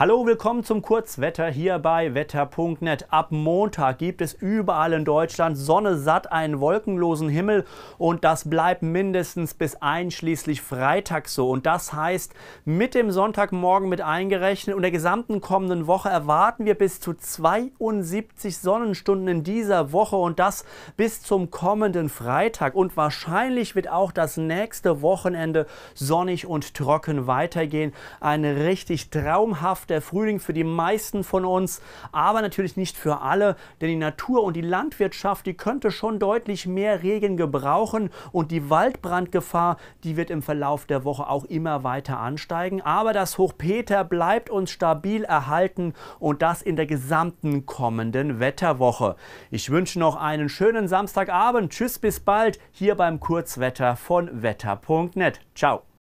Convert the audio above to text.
Hallo, willkommen zum Kurzwetter hier bei wetter.net. Ab Montag gibt es überall in Deutschland Sonne satt, einen wolkenlosen Himmel und das bleibt mindestens bis einschließlich Freitag so. Und das heißt, mit dem Sonntagmorgen mit eingerechnet und der gesamten kommenden Woche erwarten wir bis zu 72 Sonnenstunden in dieser Woche und das bis zum kommenden Freitag. Und wahrscheinlich wird auch das nächste Wochenende sonnig und trocken weitergehen. Eine richtig traumhafte der Frühling für die meisten von uns, aber natürlich nicht für alle, denn die Natur und die Landwirtschaft, die könnte schon deutlich mehr Regen gebrauchen und die Waldbrandgefahr, die wird im Verlauf der Woche auch immer weiter ansteigen. Aber das Hochpeter bleibt uns stabil erhalten und das in der gesamten kommenden Wetterwoche. Ich wünsche noch einen schönen Samstagabend. Tschüss, bis bald hier beim Kurzwetter von wetter.net. Ciao.